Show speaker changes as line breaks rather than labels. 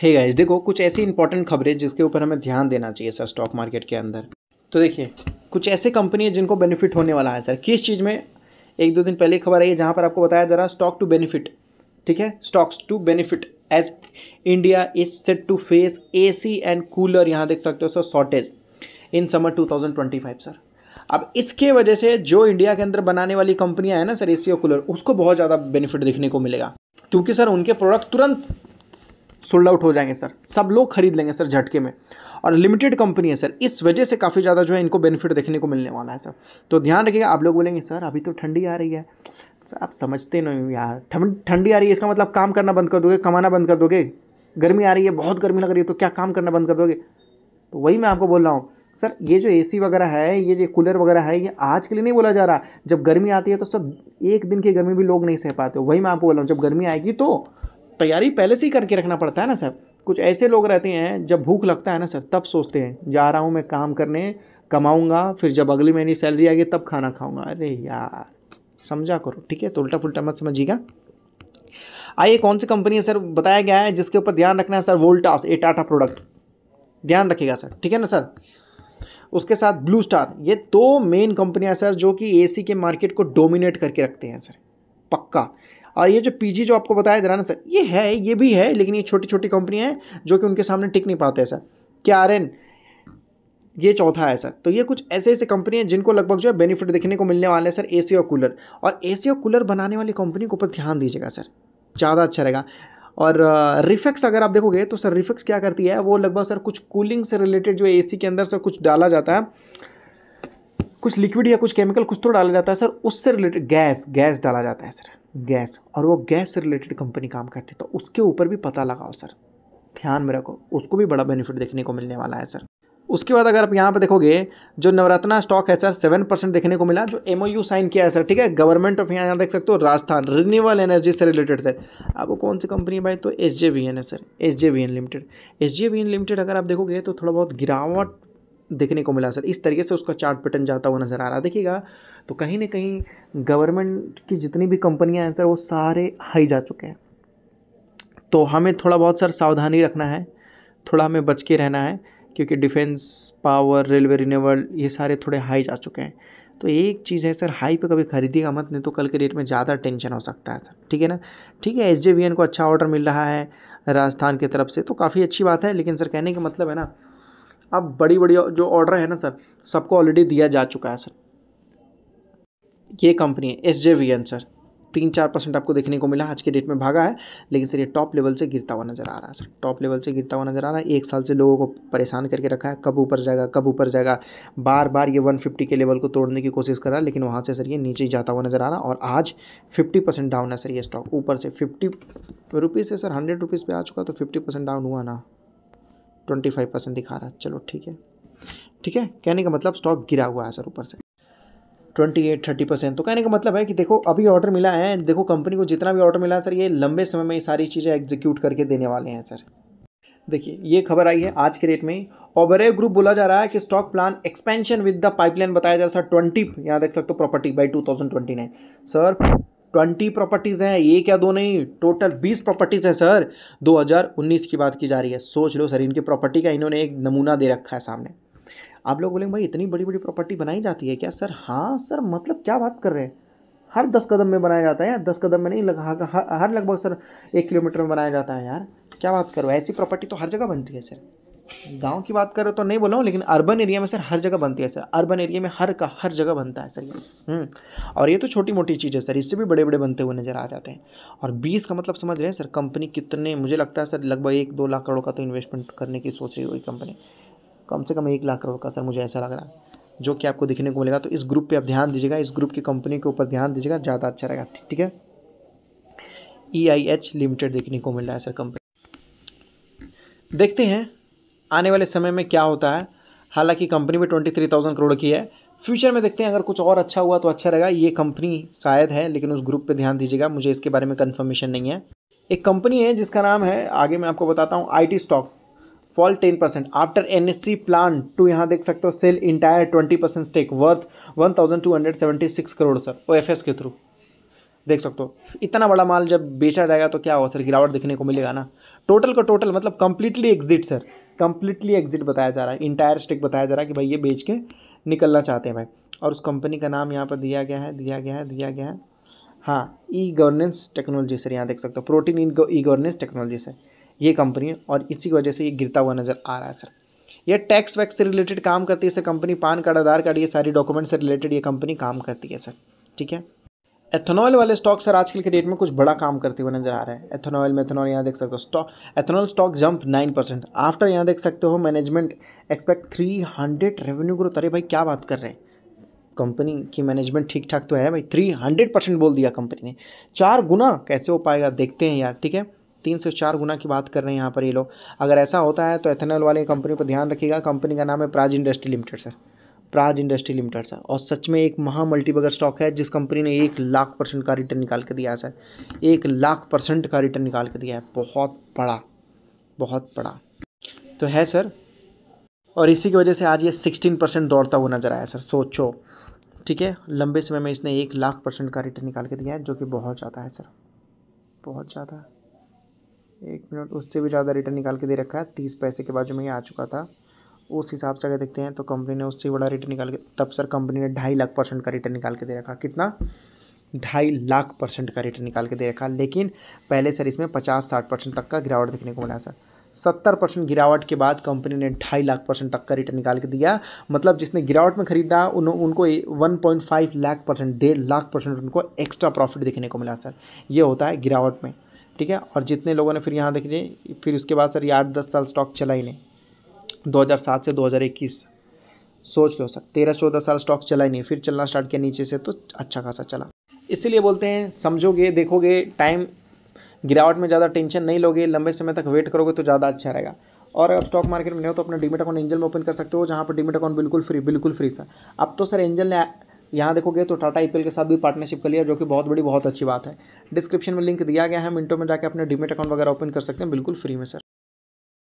Hey guys देखो कुछ ऐसी इंपॉर्टेंट खबरें जिसके ऊपर हमें ध्यान देना चाहिए सर स्टॉक मार्केट के अंदर तो देखिए कुछ ऐसे कंपनी है जिनको बेनिफिट होने वाला है सर किस चीज़ में एक दो दिन पहले खबर आई है जहाँ पर आपको बताया जा रहा स्टॉक टू बेनिफिट ठीक है stocks to benefit as India is set to face A C and cooler यहाँ देख सकते हो sir shortage in summer too sir अब इसके वजह से जो इंडिया के अंदर बनाने वाली कंपनियां हैं ना सर ए सी और कूलर उसको बहुत ज़्यादा बेनिफिट देखने को मिलेगा क्योंकि सर उनके प्रोडक्ट तुरंत सोल्ड आउट हो जाएंगे सर सब लोग खरीद लेंगे सर झटके में और लिमिटेड कंपनी है सर इस वजह से काफ़ी ज़्यादा जो है इनको बेनिफिट देखने को मिलने वाला है सर तो ध्यान रखिएगा आप लोग बोलेंगे सर अभी तो ठंडी आ रही है सर आप समझते नहीं यार ठंडी आ रही है इसका मतलब काम करना बंद कर दोगे कमाना बंद कर दोगे गर्मी आ रही है बहुत गर्मी लग रही है तो क्या काम करना बंद कर दोगे तो वही मैं आपको बोल रहा हूँ सर ये जो एसी वगैरह है ये जो कूलर वगैरह है ये आज के लिए नहीं बोला जा रहा जब गर्मी आती है तो सब एक दिन की गर्मी भी लोग नहीं सह पाते वही मैं आपको बोल रहा हूँ जब गर्मी आएगी तो तैयारी पहले से ही करके रखना पड़ता है ना सर कुछ ऐसे लोग रहते हैं जब भूख लगता है ना सर तब सोचते हैं जा रहा हूँ मैं काम करने कमाऊँगा फिर जब अगले महीने सैलरी आएगी तब खाना खाऊँगा अरे यार समझा करो ठीक है तो उल्टा फुलटा मत समझिएगा आइए कौन सी कंपनी है सर बताया गया है जिसके ऊपर ध्यान रखना है sir Voltas a Tata product ध्यान रखिएगा सर ठीक है ना सर उसके साथ ब्लू स्टार ये दो मेन कंपनियां सर जो कि एसी के मार्केट को डोमिनेट करके रखते हैं सर पक्का और ये जो पीजी जो आपको बताया ना सर ये है ये भी है लेकिन ये छोटी छोटी कंपनियाँ हैं जो कि उनके सामने टिक नहीं पाते हैं सर क्या आर एन ये चौथा है सर तो ये कुछ ऐसे ऐसे कंपनी हैं जिनको लगभग जो है बेनिफिट देखने को मिलने वाले हैं सर ए और कूलर और ए और कूलर बनाने वाली कंपनी के ऊपर ध्यान दीजिएगा सर ज़्यादा अच्छा रहेगा और रिफेक्स अगर आप देखोगे तो सर रिफेक्स क्या करती है वो लगभग सर कुछ कूलिंग से रिलेटेड जो एसी के अंदर सर कुछ डाला जाता है कुछ लिक्विड या कुछ केमिकल कुछ तो डाला जाता है सर उससे रिलेटेड गैस गैस डाला जाता है सर गैस और वो गैस से रिलेटेड कंपनी काम करती है तो उसके ऊपर भी पता लगाओ सर ध्यान में रखो उसको भी बड़ा बेनिफिट देखने को मिलने वाला है सर उसके बाद अगर आप यहाँ पर देखोगे जो नवरत्ना स्टॉक है सर सेवन परसेंट देखने को मिला जो एम साइन किया है सर ठीक है गवर्नमेंट ऑफ यहाँ देख सकते हो राजस्थान रिन्यूएबल एनर्जी से रिलेटेड सर आपको कौन सी कंपनी है भाई तो एस है sir S limited S limited अगर आप देखोगे तो थोड़ा बहुत गिरावट देखने को मिला सर इस तरीके से उसका चार्ट पैटर्न जाता हुआ नज़र आ रहा है देखिएगा तो कहीं ना कहीं गवर्नमेंट की जितनी भी कंपनियां हैं सर वो सारे हाई जा चुके हैं तो हमें थोड़ा बहुत सर सावधानी रखना है थोड़ा हमें बच के रहना है क्योंकि डिफेंस पावर रेलवे रिनेवल ये सारे थोड़े हाई जा चुके हैं तो एक चीज़ है सर हाई पे कभी का मत नहीं तो कल के डेट में ज़्यादा टेंशन हो सकता है सर ठीक है ना ठीक है एस को अच्छा ऑर्डर मिल रहा है राजस्थान की तरफ से तो काफ़ी अच्छी बात है लेकिन सर कहने का मतलब है ना अब बड़ी बड़ी जो ऑर्डर है ना सर सबको ऑलरेडी दिया जा चुका है सर ये कंपनी है S J V N sir तीन चार परसेंट आपको देखने को मिला आज के डेट में भागा है लेकिन सर ये टॉप लेवल से गिरता हुआ नज़र आ रहा है सर टॉप लेवल से गिरता हुआ नज़र आ रहा है एक साल से लोगों को परेशान करके रखा है कब ऊपर जाएगा कब ऊपर जाएगा बार बार ये 150 के लेवल को तोड़ने की कोशिश कर रहा है लेकिन वहाँ से सर ये नीचे ही जाता हुआ नज़र आ रहा है और आज फिफ्टी परसेंट डाउन है सर ये स्टॉक ऊपर से फिफ्टी रुपीज़ से सर हंड्रेड रुपीज़ पर आ चुका तो फिफ्टी परसेंट डाउन हुआ ना ट्वेंटी फाइव परसेंट दिखा रहा है चलो ठीक है ठीक है कहने का मतलब स्टॉक गिरा हुआ है सर ऊपर से ट्वेंटी एट थर्टी परसेंट तो कहने का मतलब है कि देखो अभी ऑर्डर मिला है देखो कंपनी को जितना भी ऑर्डर मिला है सर ये लंबे समय में ये सारी चीज़ें एग्जीक्यूट करके देने वाले हैं सर देखिए ये खबर आई है आज के रेट में ओबरे ग्रुप बोला जा रहा है कि stock plan expansion with the pipeline बताया जा रहा है सर ट्वेंटी यहाँ देख सकते हो property by two thousand twenty nine sir twenty properties हैं एक या दो नहीं टोटल बीस प्रॉपर्टीज़ हैं सर 2019 की बात की जा रही है सोच लो सर इनकी प्रॉपर्टी का इन्होंने एक नमूना दे रखा है सामने आप लोग बोलेंगे भाई इतनी बड़ी बड़ी प्रॉपर्टी बनाई जाती है क्या सर हाँ सर मतलब क्या बात कर रहे हैं हर दस कदम में बनाया जाता है यार दस कदम में नहीं लगा हर लगभग सर एक किलोमीटर में बनाया जाता है यार क्या बात करो ऐसी प्रॉपर्टी तो हर जगह बनती है सर गांव की बात करो तो नहीं बोला हूँ लेकिन अर्बन एरिया में सर हर जगह बनती है सर अर्बन एरिया में हर का हर जगह बनता है सर ये हम्म। और ये तो छोटी मोटी चीज़ है सर इससे भी बड़े बड़े बनते हुए नज़र आ जाते हैं और बीस का मतलब समझ रहे हैं सर कंपनी कितने मुझे लगता है सर लगभग एक दो लाख करोड़ का तो इन्वेस्टमेंट करने की सोच रही हुई कंपनी कम से कम एक लाख करोड़ का सर मुझे ऐसा लग रहा है जो कि आपको दिखने को मिलेगा तो इस ग्रुप पे आप ध्यान दीजिएगा इस ग्रुप की कंपनी के ऊपर ध्यान दीजिएगा ज़्यादा अच्छा रहेगा ठीक है ई आई एच लिमिटेड देखने को मिल रहा है सर कंपनी देखते हैं आने वाले समय में क्या होता है हालांकि कंपनी भी ट्वेंटी थ्री थाउजेंड करोड़ की है फ्यूचर में देखते हैं अगर कुछ और अच्छा हुआ तो अच्छा रहेगा ये कंपनी शायद है लेकिन उस ग्रुप पे ध्यान दीजिएगा मुझे इसके बारे में कंफर्मेशन नहीं है एक कंपनी है जिसका नाम है आगे मैं आपको बताता हूँ I stock fall ten percent after N S C plan to यहाँ देख सकते हो sell entire twenty percent stake worth one thousand two hundred seventy six crore sir O F S के थ्रू देख सकते हो इतना बड़ा माल जब बेचा जाएगा तो क्या होगा सर गिरावट देखने को मिलेगा ना टोटल का टोटल मतलब completely exit sir completely exit बताया जा रहा है इंटायर स्टेक बताया जा रहा है कि भाई ये बेच के निकलना चाहते हैं भाई और उस कंपनी का नाम यहाँ पर दिया गया है दिया गया है दिया गया है हाँ ई गवर्नेंस टेक्नोलॉजी सर यहाँ देख सकते हो Protean in e governance technology से ये कंपनी है और इसी की वजह से ये गिरता हुआ नज़र आ रहा है सर यह टैक्स वैक्स से रिलेटेड काम करती है sir company PAN card Aadhaar card ये सारी डॉक्यूमेंट से रिलेटेड ये कंपनी काम करती है सर ठीक है एथेनॉल वाले स्टॉक सर आजकल के डेट में कुछ बड़ा काम करते हुए नजर आ रहे हैं एथेनॉल में एथेनॉल यहाँ देख सकते हो stock ethanol stock jump nine percent after यहाँ देख सकते हो management expect three hundred revenue growth अरे भाई क्या बात कर रहे हैं कंपनी की मैनेजमेंट ठीक ठाक तो है भाई थ्री हंड्रेड परसेंट बोल दिया कंपनी ने चार गुना कैसे हो पाएगा देखते हैं यार ठीक है तीन से चार गुना की बात कर रहे हैं यहाँ पर ये लोग अगर ऐसा होता है तो एथेनॉल वाली कंपनी पर ध्यान रखिएगा कंपनी का नाम है Praj industry limited sir Praj industry limited sir और सच में एक महा मल्टीबगर स्टॉक है जिस कंपनी ने एक लाख परसेंट का रिटर्न निकाल के दिया है सर एक लाख परसेंट का रिटर्न निकाल के दिया है बहुत बड़ा बहुत बड़ा तो है सर और इसी की वजह से आज ये सिक्सटीन परसेंट दौड़ता हुआ नजर आया सर सोचो ठीक है लंबे समय में इसने एक लाख परसेंट का रिटर्न निकाल के दिया है जो कि बहुत ज़्यादा है सर बहुत ज़्यादा एक मिनट उससे भी ज़्यादा रिटर्न निकाल के दे रखा है तीस पैसे के बाजू में ये आ चुका था उस हिसाब से अगर देखते हैं तो कंपनी ने उससे बड़ा रिटर्न निकाल के तब सर कंपनी ने ढाई लाख परसेंट का रिटर्न निकाल के दे रखा कितना ढाई लाख परसेंट का रिटर्न निकाल के दे रखा लेकिन पहले सर इसमें पचास साठ परसेंट तक का गिरावट देखने को मिला सर सत्तर परसेंट गिरावट के बाद कंपनी ने ढाई लाख परसेंट तक का रिटर्न निकाल के दिया मतलब जिसने गिरावट में खरीदा उन, उनको one point five lakh percent डेढ़ लाख परसेंट उनको एक्स्ट्रा प्रॉफिट देखने को मिला सर ये होता है गिरावट में ठीक है और जितने लोगों ने फिर यहाँ देख लीजिए फिर उसके बाद सर ये आठ दस साल स्टॉक चला ही नहीं 2007 से 2021 सोच लो सर तेरह चौदह साल स्टॉक चला ही नहीं फिर चलना स्टार्ट किया नीचे से तो अच्छा खासा चला इसीलिए बोलते हैं समझोगे देखोगे टाइम गिरावट में ज़्यादा टेंशन नहीं लोगे लंबे समय तक वेट करोगे तो ज़्यादा अच्छा रहेगा और अगर स्टॉक मार्केट में नहीं हो तो अपना डीमेट अकाउंट एंजल में ओपन कर सकते हो जहाँ पर डीमेट अकाउंट बिल्कुल फ्री बिल्कुल फ्री सर अब तो सर एंजल ने यहाँ देखोगे तो टाटा आई के साथ भी पार्टनरशिप कर लिया जो कि बहुत बड़ी बहुत अच्छी बात है डिस्क्रिप्शन में लिंक दिया गया है मिनटों में जाकर अपने डीमेट अकाउंट वगैरह ओपन कर सकते हैं बिल्कुल फ्री में सर